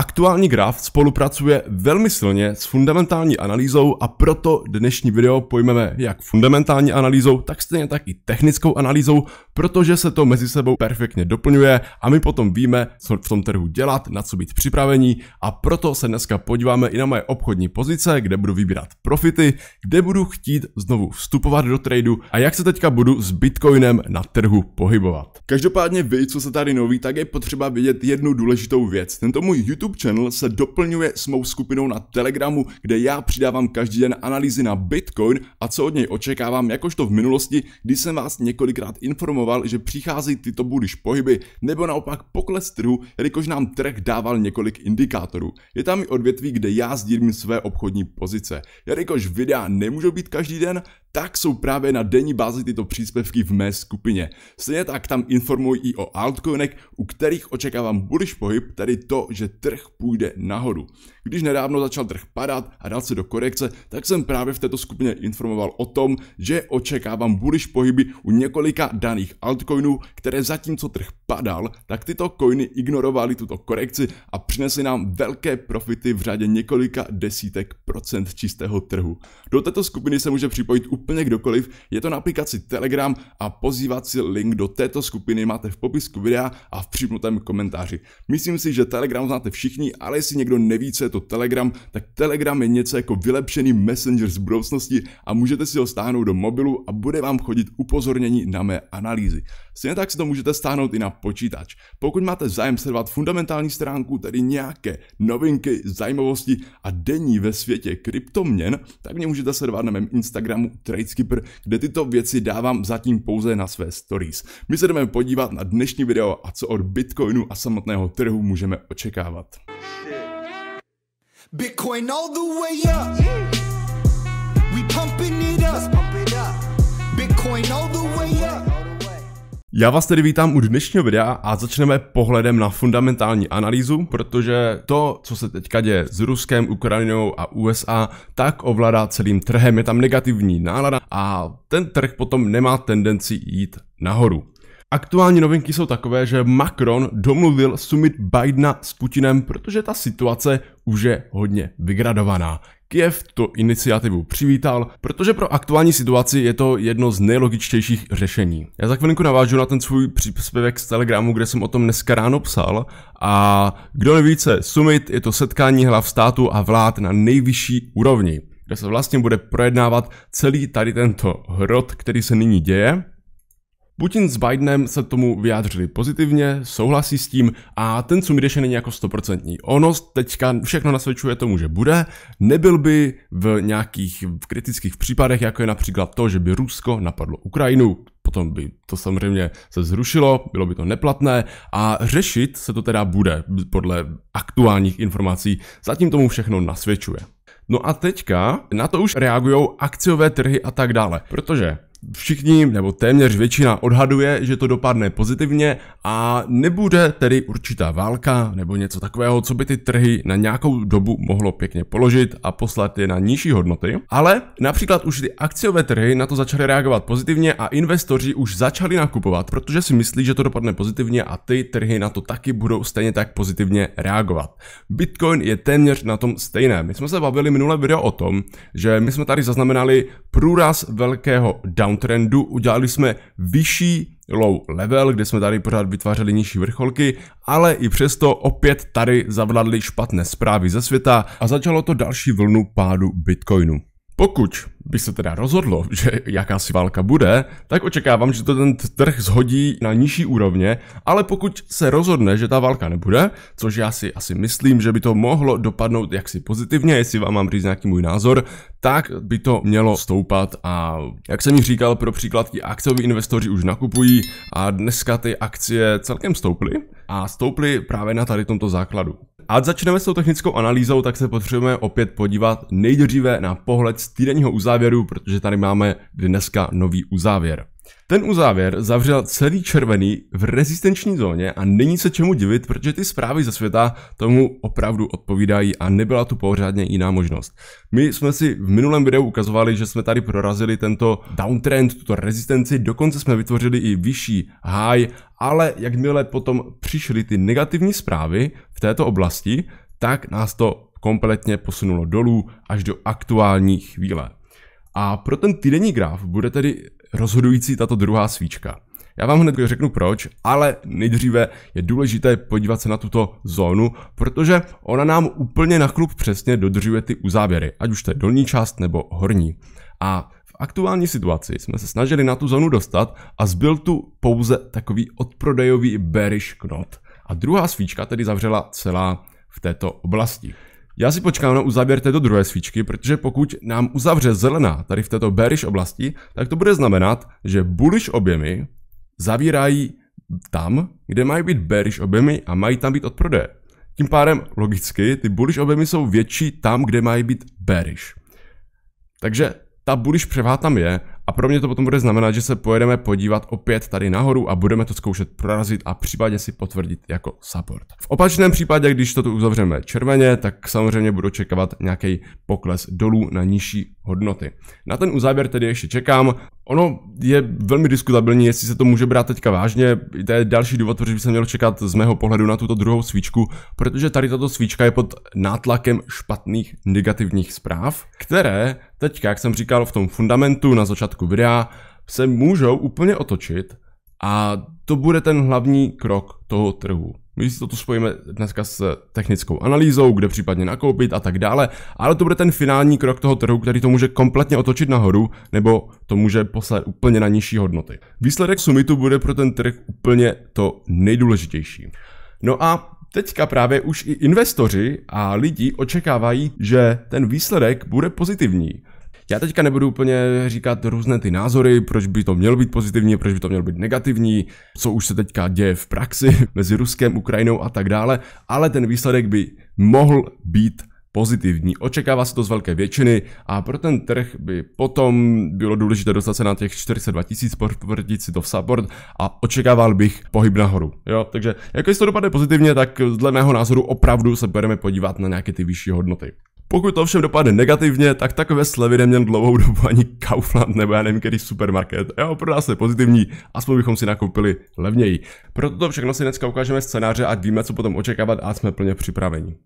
Aktuální graf spolupracuje velmi silně s fundamentální analýzou a proto dnešní video pojmeme jak fundamentální analýzou, tak stejně tak i technickou analýzou, protože se to mezi sebou perfektně doplňuje a my potom víme, co v tom trhu dělat, na co být připravení a proto se dneska podíváme i na moje obchodní pozice, kde budu vybírat profity, kde budu chtít znovu vstupovat do tradu a jak se teďka budu s Bitcoinem na trhu pohybovat. Každopádně vy, co se tady noví, tak je potřeba vědět jednu důležitou věc. Tento můj YouTube YouTube channel se doplňuje s mou skupinou na Telegramu, kde já přidávám každý den analýzy na Bitcoin a co od něj očekávám, jakožto v minulosti, kdy jsem vás několikrát informoval, že přichází tyto budiš pohyby, nebo naopak pokles trhu, jelikož nám trh dával několik indikátorů. Je tam i odvětví, kde já sdílím své obchodní pozice. Jelikož videa nemůžou být každý den, tak jsou právě na denní bázi tyto příspěvky v mé skupině. Stejně tak tam informuji i o altcoinech, u kterých očekávám bullish pohyb, tedy to, že trh půjde nahoru. Když nedávno začal trh padat a dal se do korekce, tak jsem právě v této skupině informoval o tom, že očekávám bullish pohyby u několika daných altcoinů, které zatímco trh padal, tak tyto coiny ignorovaly tuto korekci a přinesly nám velké profity v řadě několika desítek procent čistého trhu. Do této skupiny se může připojit úplně kdokoliv, je to na aplikaci Telegram a pozývací link do této skupiny máte v popisku videa a v připnutém komentáři. Myslím si, že Telegram znáte všichni, ale jestli někdo neví, co je to Telegram, tak Telegram je něco jako vylepšený messenger z budoucnosti a můžete si ho stáhnout do mobilu a bude vám chodit upozornění na mé analýzy. Stejně tak si to můžete stáhnout i na počítač. Pokud máte zájem sledovat fundamentální stránku, tedy nějaké novinky, zajímavosti a denní ve světě kryptoměn, tak mě můžete sledovat na mém Instagramu Tradeskipper, kde tyto věci dávám zatím pouze na své stories. My se jdeme podívat na dnešní video a co od Bitcoinu a samotného trhu můžeme očekávat. Bitcoin all the way up. Já vás tedy vítám u dnešního videa a začneme pohledem na fundamentální analýzu, protože to, co se teďka děje s Ruskem, Ukrajinou a USA, tak ovládá celým trhem. Je tam negativní nálada a ten trh potom nemá tendenci jít nahoru. Aktuální novinky jsou takové, že Macron domluvil summit Bidena s Putinem, protože ta situace už je hodně vygradovaná. Kiev to iniciativu přivítal, protože pro aktuální situaci je to jedno z nejlogičtějších řešení. Já za chvilinku navážu na ten svůj příspěvek z Telegramu, kde jsem o tom dneska ráno psal. A kdo nevíce, summit je to setkání hlav státu a vlád na nejvyšší úrovni, kde se vlastně bude projednávat celý tady tento hrot, který se nyní děje Putin s Bidenem se tomu vyjádřili pozitivně, souhlasí s tím a ten Sumideše není jako stoprocentní. Ono teďka všechno nasvědčuje tomu, že bude. Nebyl by v nějakých kritických případech, jako je například to, že by Rusko napadlo Ukrajinu, potom by to samozřejmě se zrušilo, bylo by to neplatné a řešit se to teda bude podle aktuálních informací, zatím tomu všechno nasvědčuje. No a teďka na to už reagují akciové trhy a tak dále, protože všichni, nebo téměř většina odhaduje, že to dopadne pozitivně a nebude tedy určitá válka nebo něco takového, co by ty trhy na nějakou dobu mohlo pěkně položit a poslat je na nižší hodnoty. Ale například už ty akciové trhy na to začaly reagovat pozitivně a investoři už začali nakupovat, protože si myslí, že to dopadne pozitivně a ty trhy na to taky budou stejně tak pozitivně reagovat. Bitcoin je téměř na tom stejné. My jsme se bavili minulé video o tom, že my jsme tady zaznamenali průraz velkého down downtrendu, udělali jsme vyšší low level, kde jsme tady pořád vytvářeli nižší vrcholky, ale i přesto opět tady zavladly špatné zprávy ze světa a začalo to další vlnu pádu Bitcoinu. Pokud by se teda rozhodlo, že jakási válka bude, tak očekávám, že to ten trh zhodí na nižší úrovně, ale pokud se rozhodne, že ta válka nebude, což já si asi myslím, že by to mohlo dopadnout jaksi pozitivně, jestli vám mám říct nějaký můj názor, tak by to mělo stoupat a jak jsem mi říkal, pro příklad ti akcioví investoři už nakupují a dneska ty akcie celkem stouply a stouply právě na tady tomto základu. A začneme s tou technickou analýzou, tak se potřebujeme opět podívat nejdříve na pohled z týdenního uzávěru, protože tady máme dneska nový uzávěr. Ten uzávěr zavřel celý červený v rezistenční zóně a není se čemu divit, protože ty zprávy ze světa tomu opravdu odpovídají a nebyla tu pořádně jiná možnost. My jsme si v minulém videu ukazovali, že jsme tady prorazili tento downtrend, tuto rezistenci, dokonce jsme vytvořili i vyšší high, ale jakmile potom přišly ty negativní zprávy v této oblasti, tak nás to kompletně posunulo dolů až do aktuální chvíle. A pro ten týdenní graf bude tedy rozhodující tato druhá svíčka. Já vám hned řeknu proč, ale nejdříve je důležité podívat se na tuto zónu, protože ona nám úplně na klub přesně dodržuje ty uzávěry, ať už to je dolní část nebo horní. A v aktuální situaci jsme se snažili na tu zónu dostat a zbyl tu pouze takový odprodejový bearish knot. A druhá svíčka tedy zavřela celá v této oblasti. Já si počkám na uzávěr této druhé svíčky, protože pokud nám uzavře zelená tady v této bearish oblasti, tak to bude znamenat, že bullish objemy zavírají tam, kde mají být bearish objemy a mají tam být odprodeje. Tím pádem logicky ty bullish objemy jsou větší tam, kde mají být bearish. Takže ta bullish převáha tam je a pro mě to potom bude znamenat, že se pojedeme podívat opět tady nahoru a budeme to zkoušet prorazit a případně si potvrdit jako support. V opačném případě, když to tu uzavřeme červeně, tak samozřejmě budu čekat nějaký pokles dolů na nižší hodnoty. Na ten uzávěr tedy ještě čekám. Ono je velmi diskutabilní, jestli se to může brát teďka vážně. To je další důvod, proč by se měl čekat z mého pohledu na tuto druhou svíčku, protože tady tato svíčka je pod nátlakem špatných negativních zpráv, které Teďka, jak jsem říkal v tom fundamentu na začátku videa, se můžou úplně otočit a to bude ten hlavní krok toho trhu. My si to spojíme dneska s technickou analýzou, kde případně nakoupit a tak dále, ale to bude ten finální krok toho trhu, který to může kompletně otočit nahoru, nebo to může poslat úplně na nižší hodnoty. Výsledek summitu bude pro ten trh úplně to nejdůležitější. No a teďka právě už i investoři a lidi očekávají, že ten výsledek bude pozitivní. Já teďka nebudu úplně říkat různé ty názory, proč by to mělo být pozitivní, proč by to mělo být negativní, co už se teďka děje v praxi mezi Ruskem, Ukrajinou a tak dále, ale ten výsledek by mohl být pozitivní. Očekává se to z velké většiny a pro ten trh by potom bylo důležité dostat se na těch 42 tisíc, potvrdit si to v support a očekával bych pohyb nahoru. Jo, takže jako jestli to dopadne pozitivně, tak dle mého názoru opravdu se budeme podívat na nějaké ty vyšší hodnoty. Pokud to ovšem dopadne negativně, tak takové slevy neměl dlouhou dobu ani Kaufland nebo já nevím, který supermarket. Jo, pro nás je pozitivní, aspoň bychom si nakoupili levněji. Proto to všechno si dneska ukážeme scénáře, a víme, co potom očekávat a jsme plně připraveni.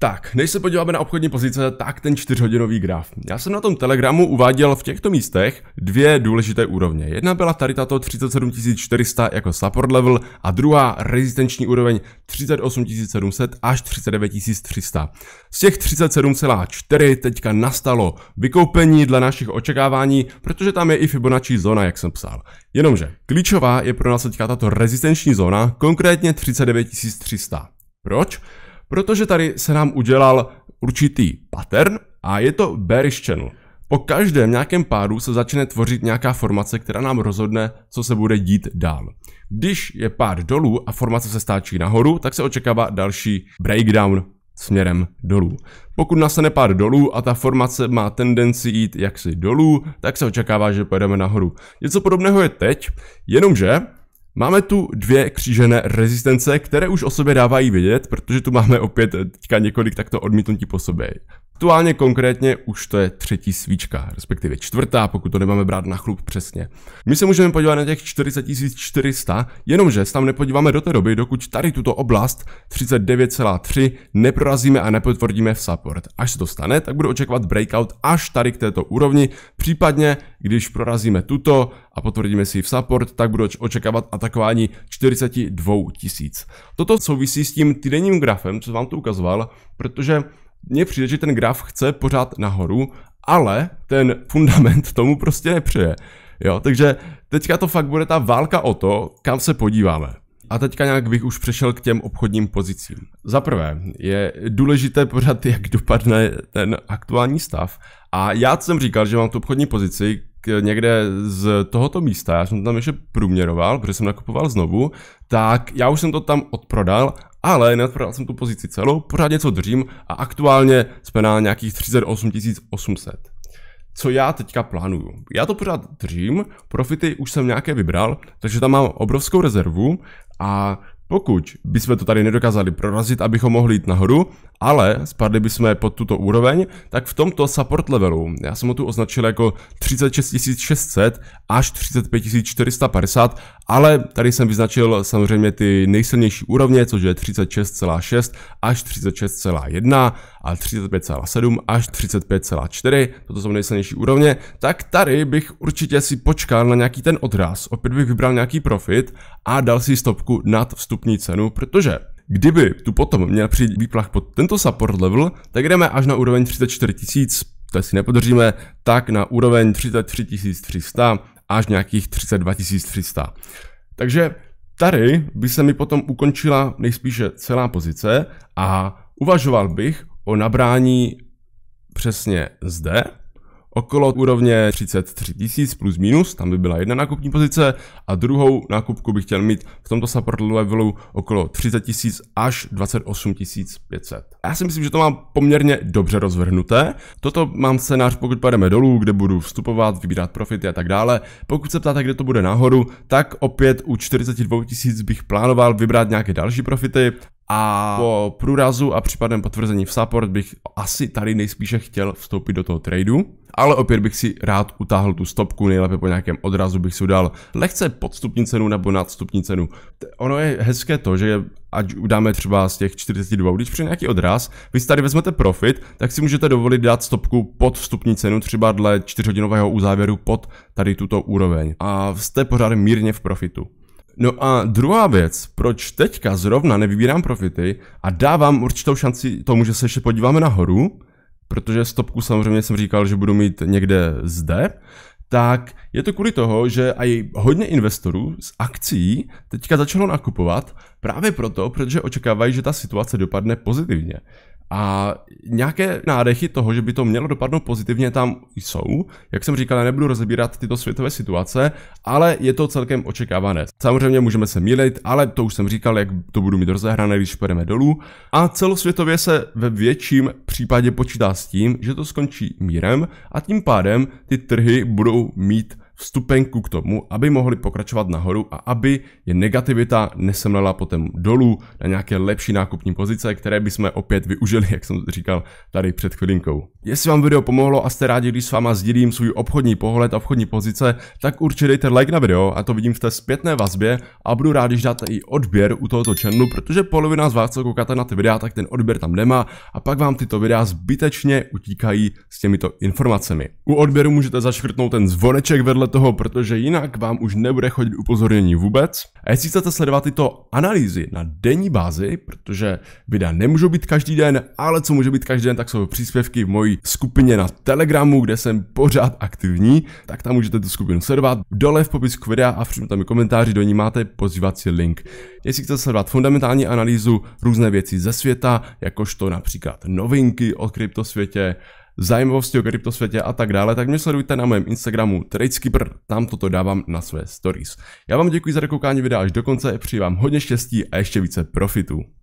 Tak, než se podíváme na obchodní pozice, tak ten čtyřhodinový graf. Já jsem na tom Telegramu uváděl v těchto místech dvě důležité úrovně. Jedna byla tady tato 37400 jako support level a druhá rezistenční úroveň 38700 až 39300. Z těch 37,4 teďka nastalo vykoupení dle našich očekávání, protože tam je i Fibonacci zóna, jak jsem psal. Jenomže klíčová je pro nás teďka tato rezistenční zóna, konkrétně 39300. Proč? protože tady se nám udělal určitý pattern a je to bearish channel. Po každém nějakém pádu se začne tvořit nějaká formace, která nám rozhodne, co se bude dít dál. Když je pád dolů a formace se stáčí nahoru, tak se očekává další breakdown směrem dolů. Pokud nastane pád dolů a ta formace má tendenci jít jaksi dolů, tak se očekává, že pojedeme nahoru. Něco podobného je teď, jenomže Máme tu dvě křížené rezistence, které už o sobě dávají vědět, protože tu máme opět eh, teďka několik takto odmítnutí po sobě. Aktuálně konkrétně už to je třetí svíčka, respektive čtvrtá, pokud to nemáme brát na chlup přesně. My se můžeme podívat na těch 40 400, jenomže se tam nepodíváme do té doby, dokud tady tuto oblast 39,3 neprorazíme a nepotvrdíme v support. Až se to stane, tak budu očekávat breakout až tady k této úrovni, případně když prorazíme tuto a potvrdíme si ji v support, tak budu očekávat atakování 42 000. Toto souvisí s tím týdenním grafem, co vám to ukazoval, protože mně přijde, že ten graf chce pořád nahoru, ale ten fundament tomu prostě nepřeje. Jo, takže teďka to fakt bude ta válka o to, kam se podíváme. A teďka nějak bych už přešel k těm obchodním pozicím. Za prvé, je důležité pořád, jak dopadne ten aktuální stav. A já jsem říkal, že mám tu obchodní pozici někde z tohoto místa, já jsem to tam ještě průměroval, protože jsem nakupoval znovu, tak já už jsem to tam odprodal ale neodprodal jsem tu pozici celou, pořád něco držím a aktuálně jsme na nějakých 38 800. Co já teďka plánuju? Já to pořád držím, profity už jsem nějaké vybral, takže tam mám obrovskou rezervu a pokud bychom to tady nedokázali prorazit, abychom mohli jít nahoru, ale spadli bychom pod tuto úroveň, tak v tomto support levelu, já jsem ho tu označil jako 36600 až 35450, ale tady jsem vyznačil samozřejmě ty nejsilnější úrovně, což je 36,6 až 36,1 a 35,7 až 35,4, toto jsou nejsilnější úrovně, tak tady bych určitě si počkal na nějaký ten odraz, opět bych vybral nějaký profit a dal si stopku nad vstupní cenu, protože Kdyby tu potom měl přijít výplach pod tento support level, tak jdeme až na úroveň 34 tisíc, to si nepodržíme, tak na úroveň 33 300 až nějakých 32 300. Takže tady by se mi potom ukončila nejspíše celá pozice a uvažoval bych o nabrání přesně zde, okolo úrovně 33 tisíc plus minus, tam by byla jedna nákupní pozice a druhou nákupku bych chtěl mít v tomto support levelu okolo 30 tisíc až 28 500. Já si myslím, že to mám poměrně dobře rozvrhnuté. Toto mám scénář, pokud pademe dolů, kde budu vstupovat, vybírat profity a tak dále. Pokud se ptáte, kde to bude nahoru, tak opět u 42 tisíc bych plánoval vybrat nějaké další profity a po průrazu a případném potvrzení v support bych asi tady nejspíše chtěl vstoupit do toho tradu, ale opět bych si rád utáhl tu stopku, nejlépe po nějakém odrazu bych si udal lehce podstupní cenu nebo nadstupní cenu. Ono je hezké to, že ať udáme třeba z těch 42, když při nějaký odraz, vy si tady vezmete profit, tak si můžete dovolit dát stopku pod vstupní cenu, třeba dle 4 hodinového uzávěru pod tady tuto úroveň. A jste pořád mírně v profitu. No a druhá věc, proč teďka zrovna nevybírám profity a dávám určitou šanci tomu, že se ještě podíváme nahoru, protože stopku samozřejmě jsem říkal, že budu mít někde zde, tak je to kvůli toho, že i hodně investorů z akcí teďka začalo nakupovat právě proto, protože očekávají, že ta situace dopadne pozitivně. A nějaké nádechy toho, že by to mělo dopadnout pozitivně, tam jsou. Jak jsem říkal, já nebudu rozebírat tyto světové situace, ale je to celkem očekávané. Samozřejmě můžeme se mílit, ale to už jsem říkal, jak to budu mít rozehrané, když půjdeme dolů. A celosvětově se ve větším případě počítá s tím, že to skončí mírem a tím pádem ty trhy budou mít vstupenku k tomu, aby mohli pokračovat nahoru a aby je negativita nesemlela potom dolů na nějaké lepší nákupní pozice, které jsme opět využili, jak jsem říkal tady před chvilinkou. Jestli vám video pomohlo a jste rádi, když s váma sdílím svůj obchodní pohled a obchodní pozice, tak určitě dejte like na video a to vidím v té zpětné vazbě a budu rád, když dáte i odběr u tohoto channelu, protože polovina z vás, co koukáte na ty videa, tak ten odběr tam nemá a pak vám tyto videa zbytečně utíkají s těmito informacemi. U odběru můžete zaškrtnout ten zvoneček vedle toho, protože jinak vám už nebude chodit upozornění vůbec. A jestli chcete sledovat tyto analýzy na denní bázi, protože videa nemůžou být každý den, ale co může být každý den, tak jsou příspěvky v mojí skupině na Telegramu, kde jsem pořád aktivní, tak tam můžete tu skupinu sledovat. Dole v popisku videa a všude tam i komentáři do ní máte pozývací link. Jestli chcete sledovat fundamentální analýzu, různé věci ze světa, jakožto například novinky o kryptosvětě, zájmovosti o kryptosvětě a tak dále, tak mě sledujte na mém Instagramu TradeSkipper, tam toto dávám na své stories. Já vám děkuji za dokoukání videa až do konce, přeji vám hodně štěstí a ještě více profitů.